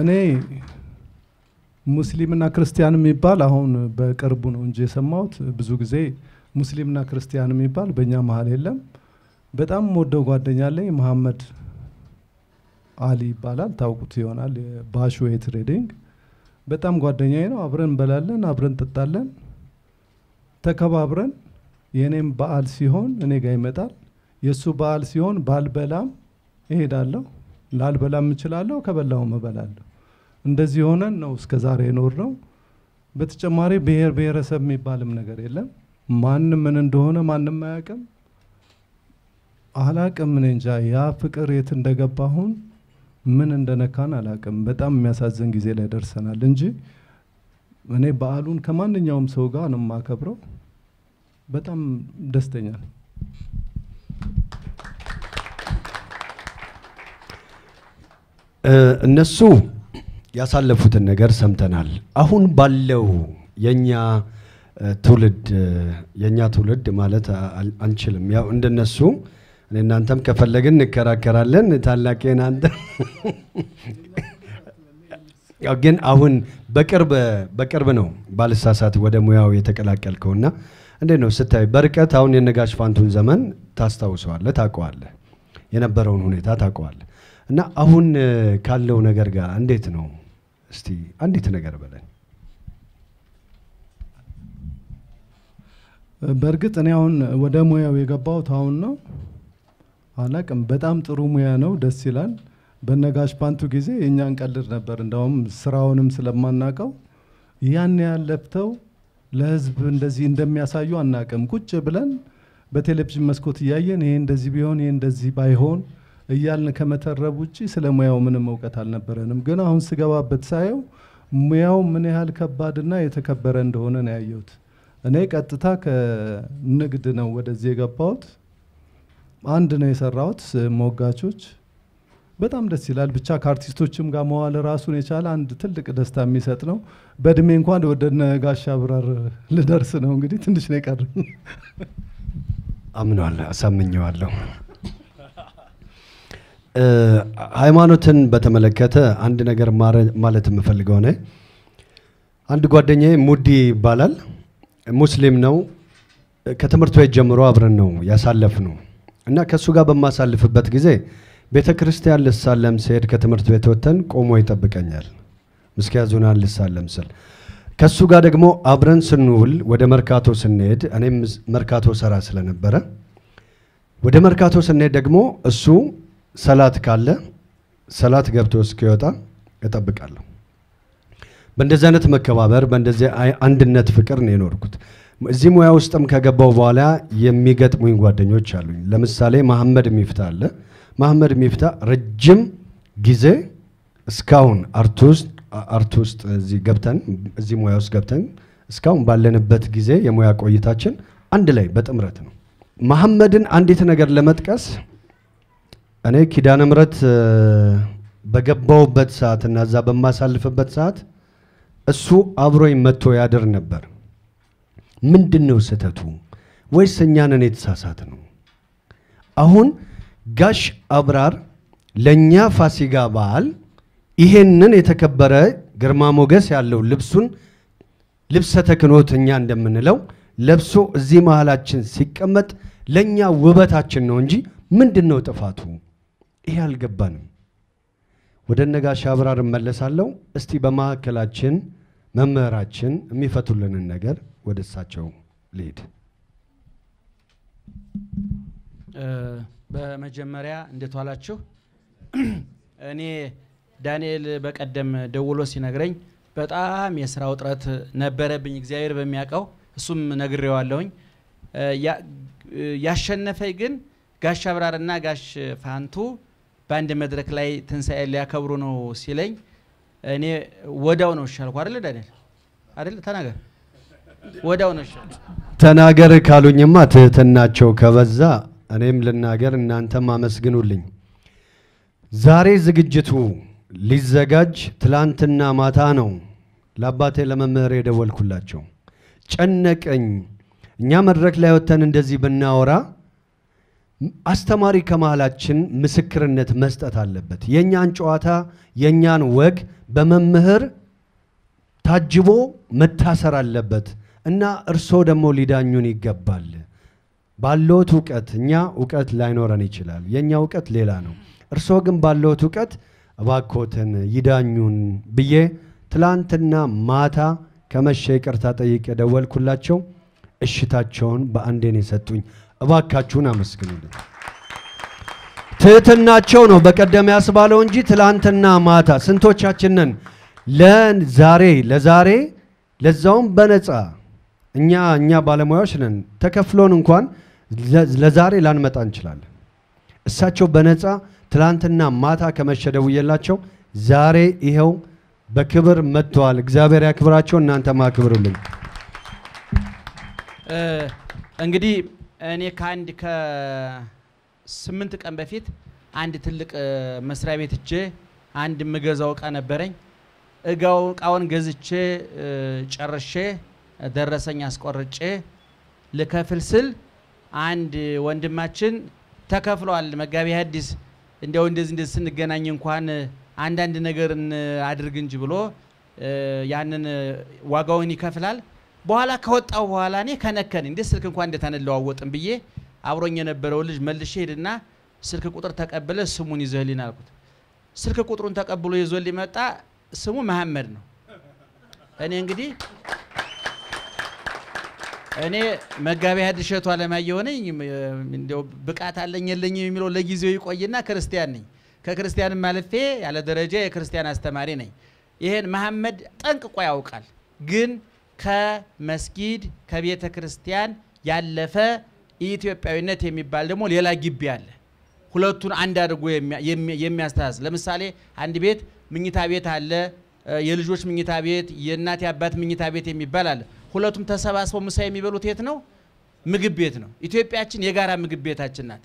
እኔ ሙስሊምና ክርስቲያን የሚባል አሁን በቅርቡ ነው እንጂ የሰማሁት። ብዙ ጊዜ ሙስሊምና ክርስቲያን የሚባል በእኛ መሀል የለም። በጣም ወደው ጓደኛ አለኝ፣ መሐመድ አሊ ይባላል። ታውቁት ይሆናል። ባሽ ትሬዲንግ በጣም ጓደኛዬ ነው። አብረን እንበላለን፣ አብረን እንጠጣለን፣ ተከባብረን የእኔም በዓል ሲሆን እኔ ጋር ይመጣል። የእሱ በዓል ሲሆን ባልበላም እሄዳለሁ ላልበላም እችላለሁ፣ ከበላውም እበላለሁ። እንደዚህ ሆነን ነው እስከ ዛሬ የኖር ነው። በተጨማሪ ብሔር ብሔረሰብ የሚባልም ነገር የለም። ማንም ምን እንደሆነ ማንም አያውቅም። አላቅም ምን እንጃ ያ ፍቅር የት እንደገባ ምን እንደነካን አላቅም። በጣም የሚያሳዝን ጊዜ ላይ ደርሰናል እንጂ እኔ በዓሉን ከማንኛውም ሰው ጋር ነው የማከብረው። በጣም ደስተኛ ነኝ። እነሱ ያሳለፉትን ነገር ሰምተናል። አሁን ባለው የኛ ትውልድ የኛ ትውልድ ማለት አንችልም። ያው እንደነሱ እናንተም ከፈለግን እንከራከራለን። ታላቄን አንተ ግን አሁን በቅርብ በቅርብ ነው ባልሳሳት ወደ ሙያው የተቀላቀልከውና እንዴት ነው ስታይ በርቀት አሁን የነጋሽ ፋንቱን ዘመን ታስታውሰዋለህ፣ ታውቀዋለህ፣ የነበረውን ሁኔታ ታውቀዋለህ። እና አሁን ካለው ነገር ጋር እንዴት ነው? እስቲ አንዲት ነገር በለን። በእርግጥ እኔ አሁን ወደ ሙያው የገባሁት አሁን ነው። አላቅም። በጣም ጥሩ ሙያ ነው፣ ደስ ይላል። በነጋሽ ፓንቱ ጊዜ እኛን ቀልድ ነበር። እንደውም ስራውንም ስለማናቀው ያን ያለፍተው ለህዝብ እንደዚህ እንደሚያሳዩ አናቅም። ቁጭ ብለን በቴሌቪዥን መስኮት እያየን ይሄ እንደዚህ ቢሆን ይሄ እንደዚህ ባይሆን እያልን ከመተረብ ውጭ ስለ ሙያው ምንም እውቀት አልነበረንም። ግን አሁን ስገባበት ሳየው ሙያው ምን ያህል ከባድና የተከበረ እንደሆነ ነው ያየሁት። እኔ ቀጥታ ከንግድ ነው ወደዚህ የገባሁት። አንድ ነው የሰራሁት፣ ሞጋቾች በጣም ደስ ይላል። ብቻ ከአርቲስቶችም ጋር መዋል ራሱን የቻለ አንድ ትልቅ ደስታ የሚሰጥ ነው። በእድሜ እንኳን ወደ ነጋሽ አብራር ልደርስ ነው። እንግዲህ ትንሽ ነው የቀረ። አምኗል፣ አሳምኘዋለሁ። ሃይማኖትን በተመለከተ አንድ ነገር ማለት የምፈልገው ነ አንድ ጓደኛዬ ሙዲ ይባላል። ሙስሊም ነው። ከትምህርት ቤት ጀምሮ አብረን ነው ያሳለፍ ነው እና ከእሱ ጋር በማሳልፍበት ጊዜ ቤተ ክርስቲያን ልሳለም ስሄድ ከትምህርት ቤት ወጥተን ቆሞ ይጠብቀኛል። ምስኪያዙና ልሳለም ስል ከእሱ ጋር ደግሞ አብረን ስንውል ወደ መርካቶ ስንሄድ እኔም መርካቶ ሰራ ስለነበረ ወደ መርካቶ ስንሄድ ደግሞ እሱ ሰላት ካለ ሰላት ገብቶ እስኪወጣ እጠብቃለሁ። በእንደዚህ አይነት መከባበር፣ በእንደዚህ አንድነት ፍቅር ነው የኖርኩት። እዚህ ሙያ ውስጥም ከገባው በኋላ የሚገጥሙኝ ጓደኞች አሉኝ። ለምሳሌ መሐመድ ሚፍታ አለ። መሐመድ ሚፍታ ረጅም ጊዜ እስካሁን አርት ውስጥ እዚህ ገብተን እዚህ ሙያ ውስጥ ገብተን እስካሁን ባለንበት ጊዜ የሙያ ቆይታችን አንድ ላይ በጥምረት ነው። መሐመድን አንዲት ነገር ለመጥቀስ እኔ ኪዳነ ምሕረት በገባውበት ሰዓት እና እዛ በማሳልፍበት ሰዓት እሱ አብሮኝ መጥቶ ያድር ነበር። ምንድን ነው ስህተቱ? ወይስ እኛንን የተሳሳት ነው? አሁን ጋሽ አብራር ለእኛ ፋሲጋ በዓል ይሄንን የተከበረ ግርማ ሞገስ ያለው ልብሱን ልብሰ ተክኖት እኛ እንደምንለው ለብሶ እዚህ መሃላችን ሲቀመጥ ለእኛ ውበታችን ነው እንጂ ምንድን ነው ጥፋቱ? ይሄ አልገባንም። ወደ ነጋሽ አብራር እመለሳለሁ። እስቲ በማዕከላችን መምህራችን የሚፈቱልንን ነገር ወደ እሳቸው ልሄድ። በመጀመሪያ እንዴት ዋላችሁ? እኔ ዳንኤል በቀደም ደውሎ ሲነግረኝ በጣም የስራ ውጥረት ነበረብኝ። እግዚአብሔር በሚያውቀው እሱም ነግሬዋለሁኝ። ያሸነፈኝ ግን ጋሽ አብራርና ጋሽ ፋንቱ በአንድ መድረክ ላይ ትንሣኤ ሊያከብሩ ነው ሲለኝ እኔ ወዳው ነው ሻልኩ። አደለ ዳንኤል አደለ ተናገር፣ ወዳው ነው ሻልኩ። ተናገር ካሉኝማ ትህትናቸው ከበዛ እኔም ልናገር፣ እናንተም አመስግኑልኝ። ዛሬ ዝግጅቱ ሊዘጋጅ ትላንትና ማታ ነው ለአባቴ ለመምህር የደወልኩላቸው። ጨነቀኝ። እኛ መድረክ ላይ ወጥተን እንደዚህ ብናወራ አስተማሪ ከመሃላችን ምስክርነት መስጠት አለበት። የእኛን ጨዋታ የእኛን ወግ በመምህር ታጅቦ መታሰር አለበት እና እርሶ ደግሞ ሊዳኙን ይገባል። ባለዎት እውቀት እኛ እውቀት ላይኖረን ይችላል። የእኛ እውቀት ሌላ ነው። እርሶ ግን ባለዎት እውቀት እባኮትን ይዳኙን ብዬ ትላንትና ማታ ከመሸ ይቅርታ ጠይቄ ደወልኩላቸው። እሽታቸውን በአንዴን የሰጡኝ እባካችሁን አመስግኑልኝ። ትህትናቸው ነው በቀደም ያስባለው እንጂ ትላንትና ማታ ስንቶቻችንን ለዛሬ ለዛሬ ለዛውም በነፃ እኛ እኛ ባለሙያዎች ነን ተከፍሎን እንኳን ለዛሬ ላንመጣ እንችላለን። እሳቸው በነፃ ትላንትና ማታ ከመሸ ደውዬላቸው ዛሬ ይኸው በክብር መጥተዋል። እግዚአብሔር ያክብራቸው። እናንተም አክብሩልኝ። እንግዲህ እኔ ከአንድ ከስምንት ቀን በፊት አንድ ትልቅ መስሪያ ቤት እጄ አንድ የምገዛው እቃ ነበረኝ። እጋው እቃውን ገዝቼ ጨርሼ ደረሰኝ አስቆርጬ ልከፍል ስል አንድ ወንድማችን ተከፍሏል፣ መጋቢ ሐዲስ እንዲያው እንደዚህ እንደዚህ ስንገናኝ እንኳን አንዳንድ ነገር አድርግ እንጂ ብሎ ያንን ዋጋውን ይከፍላል። በኋላ ከወጣው በኋላ እኔ ከነከን እንዴ ስልክ እንኳን አንለዋወጥም ብዬ አብሮኝ የነበረው ልጅ መልሼ ሄድና ስልክ ቁጥር ተቀብለ ስሙን ይዘህልኝ አልኩት። ስልክ ቁጥሩን ተቀብሎ ይዞ መጣ። ስሙ መሐመድ ነው። እኔ እንግዲህ እኔ መጋቢ ሐዲስ እሸቱ አለማየሁ ነኝ። እንደው ብቃት አለኝ የለኝም የሚለው ለጊዜው ይቆይና ክርስቲያን ነኝ። ከክርስቲያንም አልፌ ያለ ደረጃ የክርስቲያን አስተማሪ ነኝ። ይሄን መሐመድ ጠንቅቆ ያውቃል ግን ከመስጊድ ከቤተ ክርስቲያን ያለፈ ኢትዮጵያዊነት የሚባል ደግሞ ሌላ ግቢ አለ። ሁለቱን አንድ አድርጎ የሚያስተሳስ ለምሳሌ አንድ ቤት ምኝታ ቤት አለ፣ የልጆች ምኝታ ቤት፣ የእናት የአባት ምኝታ ቤት የሚባል አለ። ሁለቱም ተሰባስበው ምሳ የሚበሉት የት ነው? ምግብ ቤት ነው። ኢትዮጵያችን የጋራ ምግብ ቤታችን ናት።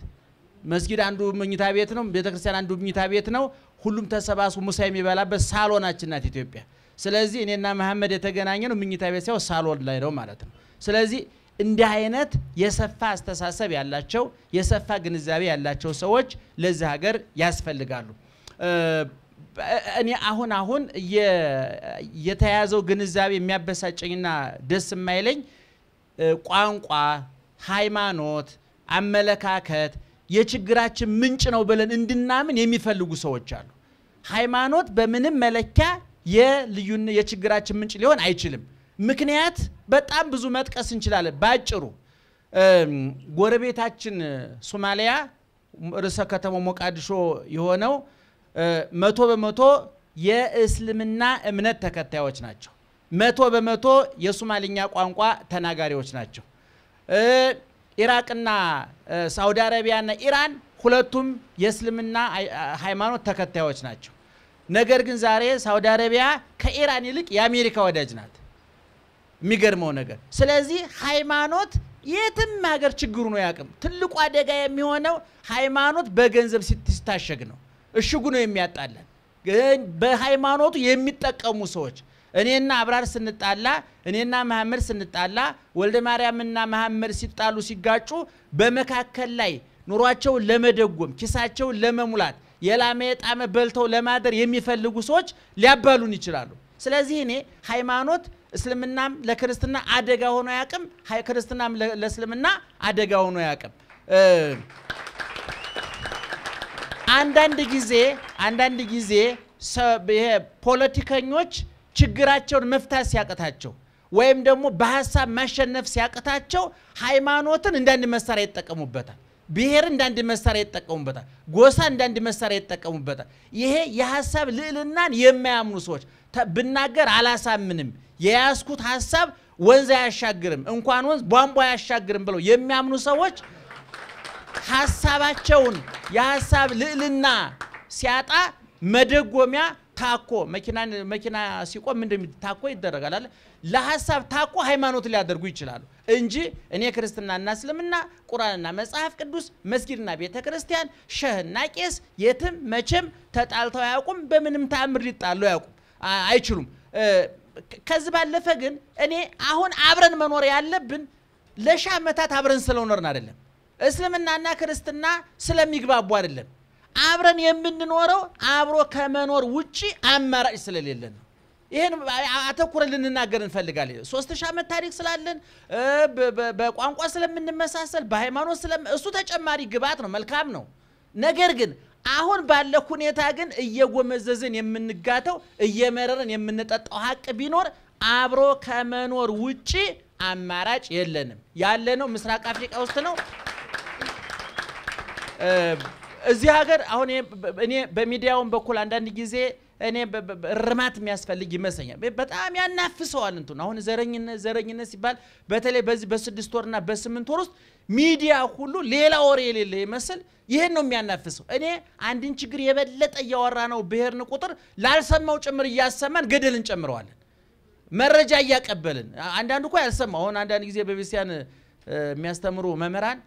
መስጊድ አንዱ ምኝታ ቤት ነው፣ ቤተክርስቲያን አንዱ ምኝታ ቤት ነው። ሁሉም ተሰባስቦ ሙሳ የሚበላበት ሳሎናችን ናት ኢትዮጵያ። ስለዚህ እኔና መሐመድ የተገናኘ ነው ምኝታ ቤት ሳይሆን ሳሎን ላይ ነው ማለት ነው። ስለዚህ እንዲህ አይነት የሰፋ አስተሳሰብ ያላቸው የሰፋ ግንዛቤ ያላቸው ሰዎች ለዚህ ሀገር ያስፈልጋሉ። እኔ አሁን አሁን የተያዘው ግንዛቤ የሚያበሳጨኝና ደስ የማይለኝ ቋንቋ፣ ሃይማኖት፣ አመለካከት የችግራችን ምንጭ ነው ብለን እንድናምን የሚፈልጉ ሰዎች አሉ። ሃይማኖት በምንም መለኪያ የልዩነ የችግራችን ምንጭ ሊሆን አይችልም። ምክንያት በጣም ብዙ መጥቀስ እንችላለን። ባጭሩ ጎረቤታችን ሶማሊያ ርዕሰ ከተማ ሞቃዲሾ የሆነው መቶ በመቶ የእስልምና እምነት ተከታዮች ናቸው። መቶ በመቶ የሶማሊኛ ቋንቋ ተናጋሪዎች ናቸው። ኢራቅና ሳውዲ አረቢያና ኢራን ሁለቱም የእስልምና ሃይማኖት ተከታዮች ናቸው። ነገር ግን ዛሬ ሳውዲ አረቢያ ከኢራን ይልቅ የአሜሪካ ወዳጅ ናት። የሚገርመው ነገር ስለዚህ ሃይማኖት የትም ሀገር ችግሩ ነው ያቅም ትልቁ አደጋ የሚሆነው ሃይማኖት በገንዘብ ሲታሸግ ነው። እሽጉ ነው የሚያጣለን። በሃይማኖቱ የሚጠቀሙ ሰዎች እኔና አብራር ስንጣላ፣ እኔና መሐመድ ስንጣላ፣ ወልደ ማርያምና መሐመድ ሲጣሉ ሲጋጩ በመካከል ላይ ኑሯቸውን ለመደጎም ኪሳቸውን ለመሙላት የላመ የጣመ በልተው ለማደር የሚፈልጉ ሰዎች ሊያባሉን ይችላሉ። ስለዚህ እኔ ሃይማኖት እስልምናም ለክርስትና አደጋ ሆኖ ያቅም፣ ክርስትናም ለእስልምና አደጋ ሆኖ ያቅም። አንዳንድ ጊዜ አንዳንድ ጊዜ ይሄ ፖለቲከኞች ችግራቸውን መፍታት ሲያቅታቸው ወይም ደግሞ በሀሳብ ማሸነፍ ሲያቅታቸው ሃይማኖትን እንዳንድ መሳሪያ ይጠቀሙበታል። ብሔር እንዳንድ መሳሪያ ይጠቀሙበታል። ጎሳ እንዳንድ መሳሪያ ይጠቀሙበታል። ይሄ የሀሳብ ልዕልናን የማያምኑ ሰዎች ብናገር አላሳምንም፣ የያዝኩት ሀሳብ ወንዝ አያሻግርም፣ እንኳን ወንዝ ቧንቧ አያሻግርም ብለው የሚያምኑ ሰዎች ሀሳባቸውን የሀሳብ ልዕልና ሲያጣ መደጎሚያ ታኮ መኪና ሲቆም ምንድ ታኮ ይደረጋል አለ። ለሀሳብ ታኮ ሃይማኖት ሊያደርጉ ይችላሉ እንጂ እኔ ክርስትናና እስልምና፣ ቁርአንና መጽሐፍ ቅዱስ፣ መስጊድና ቤተ ክርስቲያን፣ ሸህና ቄስ የትም መቼም ተጣልተው አያውቁም። በምንም ተአምር ሊጣሉ አያውቁም፣ አይችሉም። ከዚህ ባለፈ ግን እኔ አሁን አብረን መኖር ያለብን ለሺህ ዓመታት አብረን ስለኖርን አይደለም፣ እስልምናና ክርስትና ስለሚግባቡ አይደለም አብረን የምንኖረው አብሮ ከመኖር ውጪ አማራጭ ስለሌለ ነው። ይህን አተኩረን ልንናገር እንፈልጋለን። ሶስት ሺህ ዓመት ታሪክ ስላለን በቋንቋ ስለምንመሳሰል በሃይማኖት ስለ እሱ ተጨማሪ ግብዓት ነው፣ መልካም ነው። ነገር ግን አሁን ባለ ሁኔታ ግን እየጎመዘዝን የምንጋተው እየመረርን የምንጠጣው ሀቅ ቢኖር አብሮ ከመኖር ውጪ አማራጭ የለንም። ያለነው ምስራቅ አፍሪካ ውስጥ ነው። እዚህ ሀገር አሁን እኔ በሚዲያውን በኩል አንዳንድ ጊዜ እኔ እርማት የሚያስፈልግ ይመስለኛል። በጣም ያናፍሰዋል እንትን አሁን ዘረኝነት ዘረኝነት ሲባል በተለይ በዚህ በስድስት ወርና በስምንት ወር ውስጥ ሚዲያ ሁሉ ሌላ ወሬ የሌለ ይመስል ይህን ነው የሚያናፍሰው። እኔ አንድን ችግር የበለጠ እያወራ ነው ብሔርን ቁጥር ላልሰማው ጭምር እያሰማን ገደል እንጨምረዋለን። መረጃ እያቀበልን አንዳንዱ እኮ ያልሰማ አሁን አንዳንድ ጊዜ በቤተክርስቲያን የሚያስተምሩ መምህራን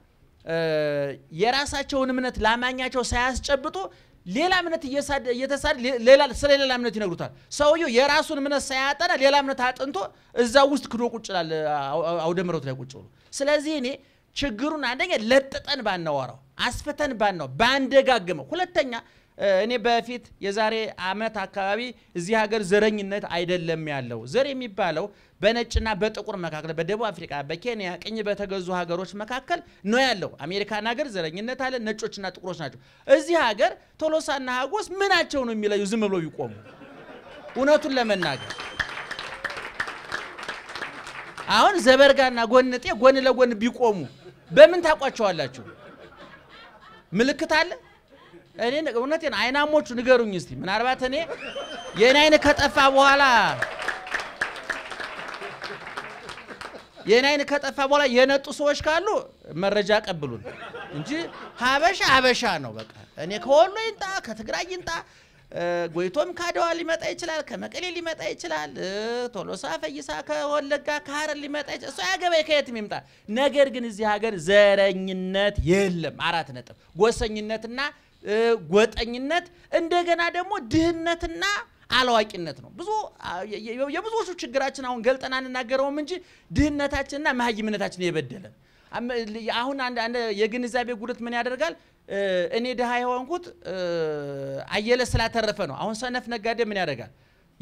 የራሳቸውን እምነት ላማኛቸው ሳያስጨብጡ ሌላ እምነት እየተሳደ ስለ ሌላ እምነት ይነግሩታል። ሰውየው የራሱን እምነት ሳያጠና ሌላ እምነት አጥንቶ እዛ ውስጥ ክዶ ቁጭ ይላል፣ አውደ ምሕረቱ ላይ ቁጭ ብሎ። ስለዚህ እኔ ችግሩን አንደኛ ለጥጠን ባናወራው፣ አስፍተን ባናው፣ ባንደጋግመው፣ ሁለተኛ እኔ በፊት የዛሬ አመት አካባቢ እዚህ ሀገር ዘረኝነት አይደለም ያለው። ዘር የሚባለው በነጭና በጥቁር መካከል፣ በደቡብ አፍሪካ፣ በኬንያ ቅኝ በተገዙ ሀገሮች መካከል ነው ያለው። አሜሪካን ሀገር ዘረኝነት አለ፣ ነጮችና ጥቁሮች ናቸው። እዚህ ሀገር ቶሎሳና ሀጎስ ምናቸው ነው የሚለዩ? ዝም ብሎ ይቆሙ። እውነቱን ለመናገር አሁን ዘበርጋና ጎንጤ ጎን ለጎን ቢቆሙ በምን ታውቋቸዋላችሁ? ምልክት አለ እኔ እውነቴን አይናሞቹ ንገሩኝ እስቲ። ምናልባት እኔ የእኔ አይን ከጠፋ በኋላ የእኔ አይን ከጠፋ በኋላ የነጡ ሰዎች ካሉ መረጃ ቀብሉን እንጂ ሀበሻ ሀበሻ ነው። በቃ እኔ ከወሎ ይንጣ ከትግራይ ይንጣ ጎይቶም ካድዋ ሊመጣ ይችላል፣ ከመቀሌ ሊመጣ ይችላል፣ ቶሎሳ ፈይሳ ከወለጋ ከሀረር ሊመጣ ይችላል። እሱ አያገባኝ ከየትም ይምጣ። ነገር ግን እዚህ ሀገር ዘረኝነት የለም። አራት ነጥብ ጎሰኝነትና ጎጠኝነት፣ እንደገና ደግሞ ድህነትና አላዋቂነት ነው። ብዙ የብዙዎቹ ችግራችን አሁን ገልጠን አንናገረውም እንጂ ድህነታችንና መሀይምነታችን የበደለን አሁን አንድ የግንዛቤ ጉድለት ምን ያደርጋል? እኔ ድሃ የሆንኩት አየለ ስላተረፈ ነው። አሁን ሰነፍ ነጋዴ ምን ያደርጋል?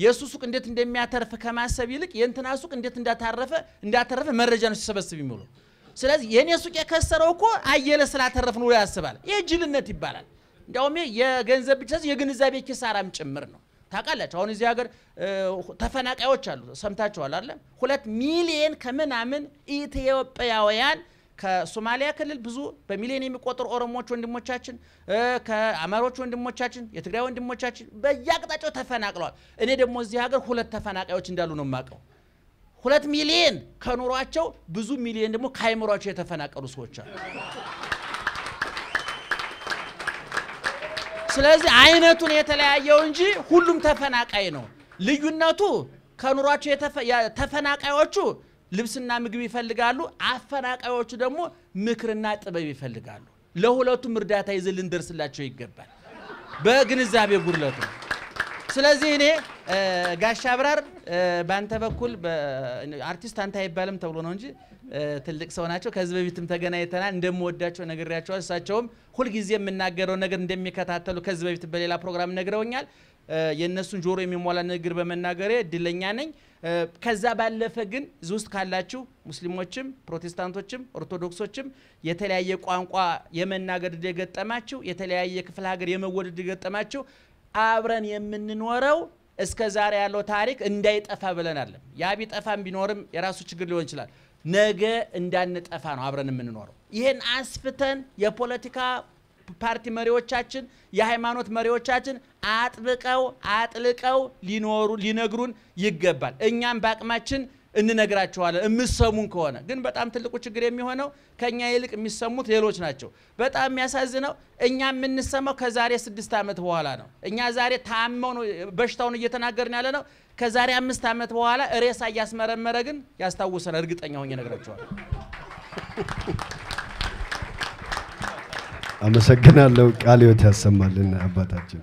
የእሱ ሱቅ እንዴት እንደሚያተርፍ ከማሰብ ይልቅ የእንትና ሱቅ እንዴት እንዳታረፈ እንዳተረፈ መረጃ ነው ሲሰበስብ የሚውለው። ስለዚህ የእኔ ሱቅ የከሰረው እኮ አየለ ስላተረፍ ነው ያስባል። ይህ ጅልነት ይባላል። እንዲያውም የገንዘብ ብቻ የግንዛቤ ኪሳራም ጭምር ነው። ታውቃላችሁ አሁን እዚህ ሀገር ተፈናቃዮች አሉ፣ ሰምታችኋል አለ ሁለት ሚሊየን ከምናምን ኢትዮጵያውያን ከሶማሊያ ክልል ብዙ በሚሊዮን የሚቆጠሩ ኦሮሞዎች ወንድሞቻችን፣ ከአማሮች ወንድሞቻችን፣ የትግራይ ወንድሞቻችን በየአቅጣጫው ተፈናቅለዋል። እኔ ደግሞ እዚህ ሀገር ሁለት ተፈናቃዮች እንዳሉ ነው የማውቀው። ሁለት ሚሊየን ከኑሯቸው ብዙ ሚሊየን ደግሞ ከአይምሯቸው የተፈናቀሉ ሰዎች አሉ። ስለዚህ አይነቱን የተለያየው እንጂ ሁሉም ተፈናቃይ ነው። ልዩነቱ ከኑሯቸው ተፈናቃዮቹ ልብስና ምግብ ይፈልጋሉ፣ አፈናቃዮቹ ደግሞ ምክርና ጥበብ ይፈልጋሉ። ለሁለቱም እርዳታ ይዘን ልንደርስላቸው ይገባል። በግንዛቤ ጉድለቱ ስለዚህ እኔ ጋሻ አብራር በአንተ በኩል አርቲስት አንተ አይባልም ተብሎ ነው እንጂ ትልቅ ሰው ናቸው። ከዚህ በፊትም ተገናኝተናል። እንደምወዳቸው ነግሬያቸዋል። እሳቸውም ሁልጊዜ የምናገረው ነገር እንደሚከታተሉ ከዚህ በፊት በሌላ ፕሮግራም ነግረውኛል። የእነሱን ጆሮ የሚሟላ ንግግር በመናገሬ እድለኛ ነኝ። ከዛ ባለፈ ግን እዚህ ውስጥ ካላችሁ ሙስሊሞችም፣ ፕሮቴስታንቶችም፣ ኦርቶዶክሶችም የተለያየ ቋንቋ የመናገር የገጠማችሁ የተለያየ ክፍለ ሀገር የመወደድ የገጠማችሁ አብረን የምንኖረው እስከ ዛሬ ያለው ታሪክ እንዳይጠፋ ብለናል። ያ ቢጠፋም ቢኖርም የራሱ ችግር ሊሆን ይችላል። ነገ እንዳንጠፋ ነው አብረን የምንኖረው። ይህን አስፍተን የፖለቲካ ፓርቲ መሪዎቻችን፣ የሃይማኖት መሪዎቻችን አጥብቀው አጥልቀው ሊኖሩ ሊነግሩን ይገባል። እኛም በአቅማችን እንነግራችኋለን የምሰሙን ከሆነ። ግን በጣም ትልቁ ችግር የሚሆነው ከእኛ ይልቅ የሚሰሙት ሌሎች ናቸው። በጣም የሚያሳዝነው እኛ የምንሰማው ከዛሬ ስድስት ዓመት በኋላ ነው። እኛ ዛሬ ታመው በሽታውን እየተናገርን ያለ ነው። ከዛሬ አምስት ዓመት በኋላ ሬሳ እያስመረመረ ግን ያስታውሰናል። እርግጠኛ ሆኜ እነግራችኋለሁ። አመሰግናለሁ። ቃልዮት ያሰማልን አባታችን።